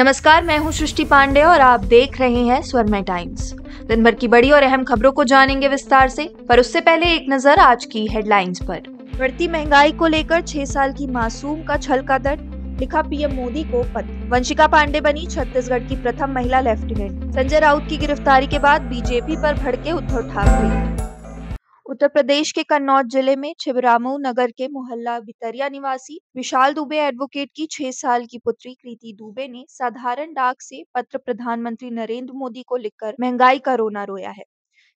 नमस्कार मैं हूं सृष्टि पांडे और आप देख रहे हैं स्वरमय टाइम्स दिन भर की बड़ी और अहम खबरों को जानेंगे विस्तार से पर उससे पहले एक नजर आज की हेडलाइंस पर बढ़ती महंगाई को लेकर छह साल की मासूम का छल का दर्द लिखा पीएम मोदी को पत्र वंशिका पांडे बनी छत्तीसगढ़ की प्रथम महिला लेफ्टिनेंट संजय राउत की गिरफ्तारी के बाद बीजेपी पर भड़के उद्धव ठाकरे उत्तर प्रदेश के कन्नौज जिले में छिबरामऊ नगर के मोहल्ला भितरिया निवासी विशाल दुबे एडवोकेट की छह साल की पुत्री कृति दुबे ने साधारण डाक से पत्र प्रधानमंत्री नरेंद्र मोदी को लिखकर महंगाई का रोना रोया है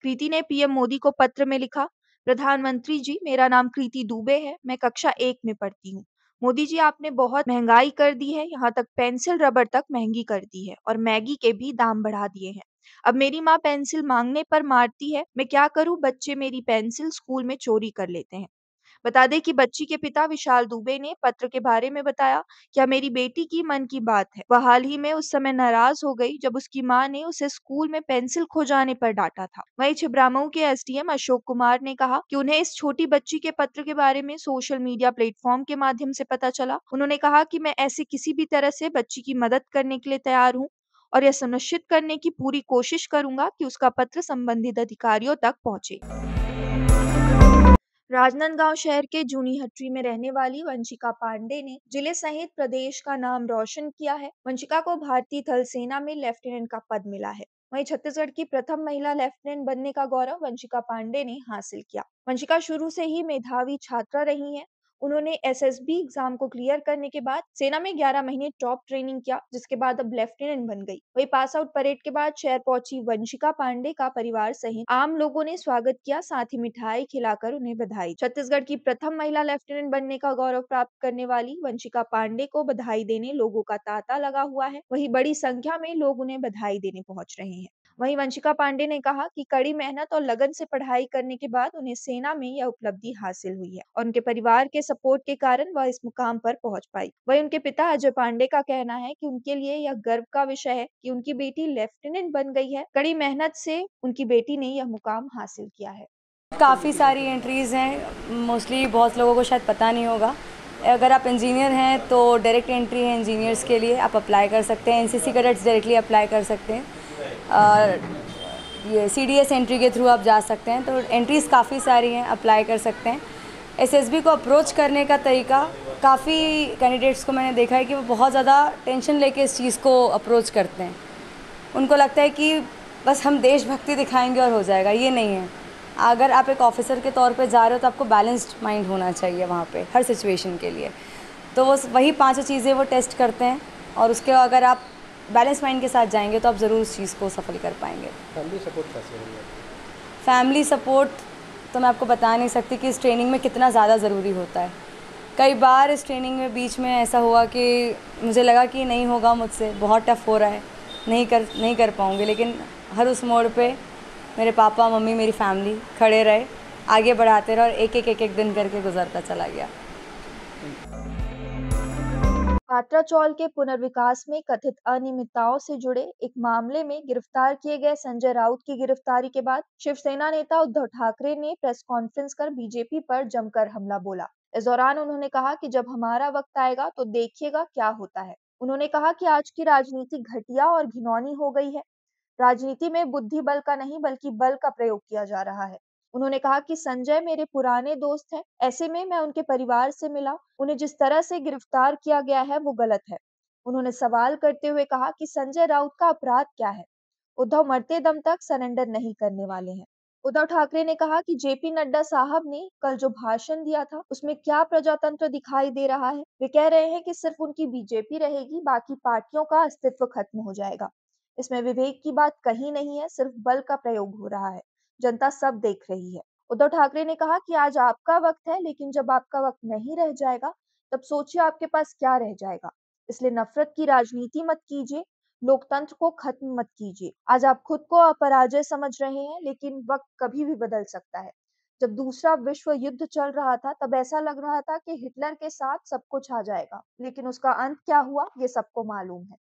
कृति ने पीएम मोदी को पत्र में लिखा प्रधानमंत्री जी मेरा नाम कृति दुबे है मैं कक्षा एक में पढ़ती हूँ मोदी जी आपने बहुत महंगाई कर दी है यहाँ तक पेंसिल रबर तक महंगी कर दी है और मैगी के भी दाम बढ़ा दिए हैं अब मेरी माँ पेंसिल मांगने पर मारती है मैं क्या करूँ बच्चे मेरी पेंसिल स्कूल में चोरी कर लेते हैं बता दें कि बच्ची के पिता विशाल दुबे ने पत्र के बारे में बताया क्या मेरी बेटी की मन की बात है वह हाल ही में उस समय नाराज हो गई जब उसकी मां ने उसे स्कूल में पेंसिल खो जाने पर डांटा था वहीं छिब्रामऊ के एसडीएम अशोक कुमार ने कहा कि उन्हें इस छोटी बच्ची के पत्र के बारे में सोशल मीडिया प्लेटफॉर्म के माध्यम से पता चला उन्होंने कहा की मैं ऐसे किसी भी तरह से बच्ची की मदद करने के लिए तैयार हूँ और यह सुनिश्चित करने की पूरी कोशिश करूंगा कि उसका पत्र संबंधित अधिकारियों तक पहुंचे राजनांदगांव शहर के जूनी हटरी में रहने वाली वंशिका पांडे ने जिले सहित प्रदेश का नाम रोशन किया है वंशिका को भारतीय थल सेना में लेफ्टिनेंट का पद मिला है वही छत्तीसगढ़ की प्रथम महिला लेफ्टिनेंट बनने का गौरव वंशिका पांडे ने हासिल किया वंशिका शुरू से ही मेधावी छात्रा रही हैं उन्होंने बी एग्जाम को क्लियर करने के बाद सेना में ग्यारह महीने टॉप ट्रेनिंग किया जिसके बाद अब लेफ्टिनेंट बन गई वही पास आउट परेड के बाद शहर पहुंची वंशिका पांडे का परिवार सहित आम लोगों ने स्वागत किया साथ ही मिठाई खिलाकर उन्हें बधाई छत्तीसगढ़ की प्रथम महिला लेफ्टिनेंट बनने का गौरव प्राप्त करने वाली वंशिका पांडे को बधाई देने लोगों का तांता लगा हुआ है वही बड़ी संख्या में लोग उन्हें बधाई देने पहुँच रहे हैं वही वंशिका पांडे ने कहा कि कड़ी मेहनत और लगन से पढ़ाई करने के बाद उन्हें सेना में यह उपलब्धि हासिल हुई है और उनके परिवार के सपोर्ट के कारण वह इस मुकाम पर पहुंच पाई वही उनके पिता अजय पांडे का कहना है की उनके लिए यह गर्व का विषय है की उनकी बेटी लेफ्टिनेंट बन गई है कड़ी मेहनत से उनकी बेटी ने यह मुकाम हासिल किया है काफ़ी सारी एंट्रीज़ हैं मोस्टली बहुत लोगों को शायद पता नहीं होगा अगर आप इंजीनियर हैं तो डायरेक्ट एंट्री है इंजीनियर्स के लिए आप अप्लाई कर सकते हैं एनसीसी कैडेट्स डायरेक्टली अप्लाई कर सकते हैं ये सी डी एस एंट्री के थ्रू आप जा सकते हैं तो एंट्रीज़ काफ़ी सारी हैं अप्लाई कर सकते हैं एसएसबी को अप्रोच करने का तरीका काफ़ी कैंडिडेट्स को मैंने देखा है कि वो बहुत ज़्यादा टेंशन लेके इस चीज़ को अप्रोच करते हैं उनको लगता है कि बस हम देशभक्ति दिखाएंगे और हो जाएगा ये नहीं है अगर आप एक ऑफिसर के तौर पर जा रहे हो तो आपको बैलेंस्ड माइंड होना चाहिए वहाँ पर हर सिचुएशन के लिए तो वो वही पाँचों चीज़ें वो टेस्ट करते हैं और उसके अगर आप बैलेंस माइंड के साथ जाएंगे तो आप ज़रूर उस चीज़ को सफल कर पाएंगे फैमिली सपोर्ट कैसे फैमिली सपोर्ट तो मैं आपको बता नहीं सकती कि इस ट्रेनिंग में कितना ज़्यादा ज़रूरी होता है कई बार इस ट्रेनिंग में बीच में ऐसा हुआ कि मुझे लगा कि नहीं होगा मुझसे बहुत टफ हो रहा है नहीं कर नहीं कर पाऊँगे लेकिन हर उस मोड़ पर मेरे पापा मम्मी मेरी फैमिली खड़े रहे आगे बढ़ाते रहे और एक एक एक एक दिन करके गुजरता चला गया पात्राचौल के पुनर्विकास में कथित अनियमितताओं से जुड़े एक मामले में गिरफ्तार किए गए संजय राउत की गिरफ्तारी के बाद शिवसेना नेता उद्धव ठाकरे ने प्रेस कॉन्फ्रेंस कर बीजेपी पर जमकर हमला बोला इस दौरान उन्होंने कहा कि जब हमारा वक्त आएगा तो देखिएगा क्या होता है उन्होंने कहा कि आज की राजनीति घटिया और घिनौनी हो गई है राजनीति में बुद्धि बल का नहीं बल्कि बल का प्रयोग किया जा रहा है उन्होंने कहा कि संजय मेरे पुराने दोस्त हैं ऐसे में मैं उनके परिवार से मिला उन्हें जिस तरह से गिरफ्तार किया गया है वो गलत है उन्होंने सवाल करते हुए कहा कि संजय राउत का अपराध क्या है उद्धव मरते दम तक सरेंडर नहीं करने वाले हैं उद्धव ठाकरे ने कहा कि जेपी नड्डा साहब ने कल जो भाषण दिया था उसमें क्या प्रजातंत्र दिखाई दे रहा है वे कह रहे हैं कि सिर्फ उनकी बीजेपी रहेगी बाकी पार्टियों का अस्तित्व खत्म हो जाएगा इसमें विवेक की बात कहीं नहीं है सिर्फ बल का प्रयोग हो रहा है जनता सब देख रही है उद्धव ठाकरे ने कहा कि आज आपका वक्त है लेकिन जब आपका वक्त नहीं रह जाएगा तब सोचिए आपके पास क्या रह जाएगा इसलिए नफरत की राजनीति मत कीजिए लोकतंत्र को खत्म मत कीजिए आज आप खुद को अपराजय समझ रहे हैं लेकिन वक्त कभी भी बदल सकता है जब दूसरा विश्व युद्ध चल रहा था तब ऐसा लग रहा था कि हिटलर के साथ सब कुछ आ जाएगा लेकिन उसका अंत क्या हुआ ये सबको मालूम है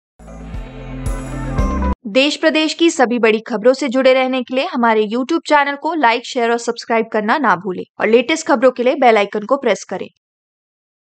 देश प्रदेश की सभी बड़ी खबरों से जुड़े रहने के लिए हमारे YouTube चैनल को लाइक शेयर और सब्सक्राइब करना ना भूलें और लेटेस्ट खबरों के लिए बेल आइकन को प्रेस करें